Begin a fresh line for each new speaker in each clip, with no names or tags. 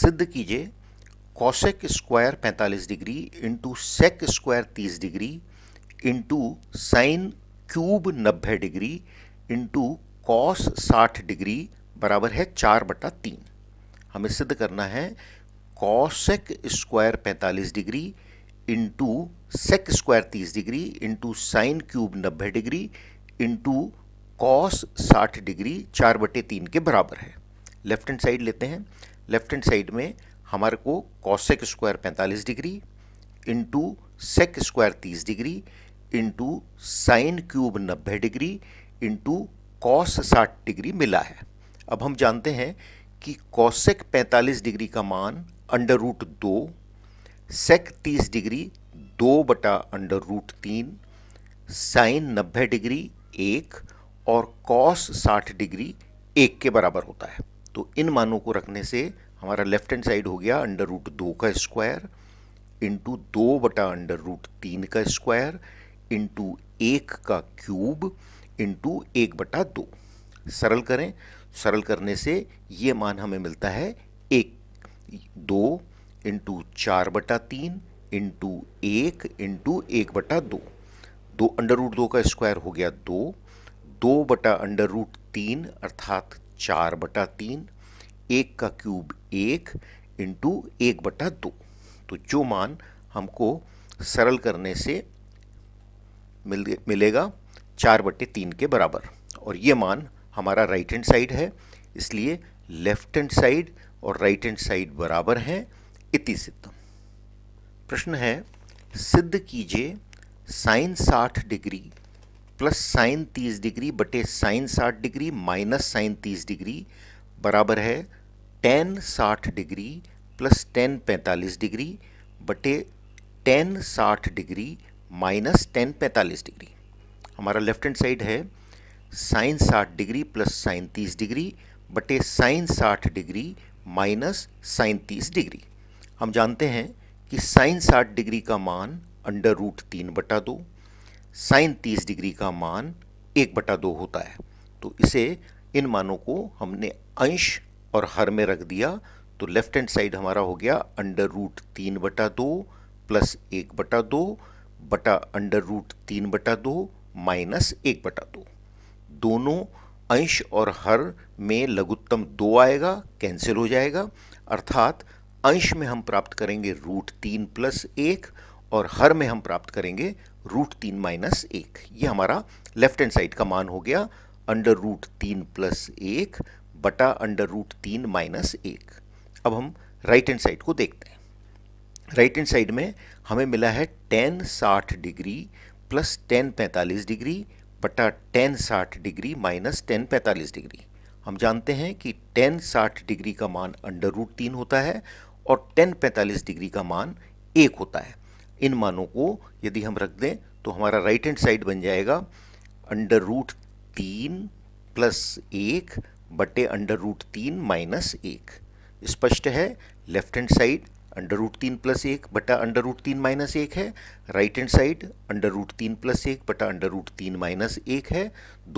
सिद्ध कीजिए cosec square पैंतालीस डिग्री इंटू सेक स्क्वायर तीस डिग्री इंटू साइन क्यूब नब्बे डिग्री इंटू कॉस साठ डिग्री बराबर है चार बटा तीन हमें सिद्ध करना है कॉसेक स्क्वायर पैंतालीस डिग्री इंटू सेक स्क्वायर तीस डिग्री इंटू साइन क्यूब नब्बे डिग्री इंटू कॉस साठ डिग्री चार बटे तीन के बराबर है लेफ्ट हैंड साइड लेते हैं लेफ्ट हैंड साइड में हमारे को कॉसेक स्क्वायर पैंतालीस डिग्री इंटू सेक स्क्वायर तीस डिग्री इंटू साइन क्यूब नब्बे डिग्री इंटू कॉस साठ डिग्री मिला है अब हम जानते हैं कि कॉसेक पैंतालीस डिग्री का मान अंडर रूट दो सेक तीस डिग्री दो बटा अंडर रूट तीन साइन नब्बे डिग्री एक और कॉस साठ डिग्री एक के बराबर होता है तो इन मानों को रखने से हमारा लेफ्ट हैंड साइड हो गया अंडर रूट दो का स्क्वायर इंटू दो बटा अंडर रूट तीन का स्क्वायर इंटू एक का क्यूब इंटू एक बटा दो सरल करें सरल करने से ये मान हमें मिलता है एक दो इंटू चार बटा तीन इंटू एक इंटू एक बटा दो दो अंडर रूट दो का स्क्वायर हो गया दो दो बटा अंडर रूट तीन अर्थात चार बटा तीन एक का क्यूब एक इंटू एक बटा दो तो जो मान हमको सरल करने से मिल मिलेगा चार बटे तीन के बराबर और ये मान हमारा राइट हैंड साइड है इसलिए लेफ्ट हैंड साइड और राइट हैंड साइड बराबर हैं इति सिद्धम प्रश्न है सिद्ध कीजिए साइन साठ डिग्री प्लस साइन तीस डिग्री बटे साइन साठ डिग्री माइनस साइन तीस डिग्री बराबर है टेन साठ डिग्री प्लस टेन पैंतालीस डिग्री बटे टेन साठ डिग्री माइनस टेन पैंतालीस डिग्री हमारा लेफ्ट हैंड साइड है साइन साठ डिग्री प्लस साइन तीस डिग्री बटे साइन साठ डिग्री माइनस साइन तीस डिग्री हम जानते हैं कि साइन साठ डिग्री का मान अंडर रूट तीन बटा दो साइन तीस डिग्री का मान एक बटा दो होता है तो इसे इन मानों को हमने अंश और हर में रख दिया तो लेफ्ट हैंड साइड हमारा हो गया अंडर रूट तीन बटा दो प्लस एक बटा दो बटा अंडर रूट तीन बटा दो माइनस एक बटा दो दोनों अंश और हर में लघुत्तम दो आएगा कैंसिल हो जाएगा अर्थात अंश में हम प्राप्त करेंगे रूट तीन प्लस एक और हर में हम प्राप्त करेंगे रूट तीन माइनस एक ये हमारा लेफ्ट हैंड साइड का मान हो गया अंडर रूट तीन प्लस एक बटा अंडर रूट तीन माइनस एक अब हम राइट हैंड साइड को देखते हैं राइट हैंड साइड में हमें मिला है टेन साठ डिग्री प्लस टेन पैंतालीस डिग्री बटा टेन साठ डिग्री माइनस टेन पैंतालीस डिग्री हम जानते हैं कि टेन साठ डिग्री का मान अंडर रूट तीन होता है और टेन पैंतालीस डिग्री का मान एक होता है इन मानों को यदि हम रख दें तो हमारा राइट हैंड साइड बन जाएगा अंडर रूट तीन प्लस एक बटे अंडर रूट तीन माइनस एक स्पष्ट है left hand side under root तीन प्लस एक बटा अंडर रूट तीन माइनस एक है right hand side under root तीन प्लस एक बटा अंडर रूट तीन माइनस एक है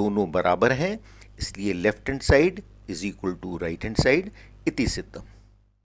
दोनों बराबर हैं इसलिए left hand side is equal to right hand side इति सिद्धम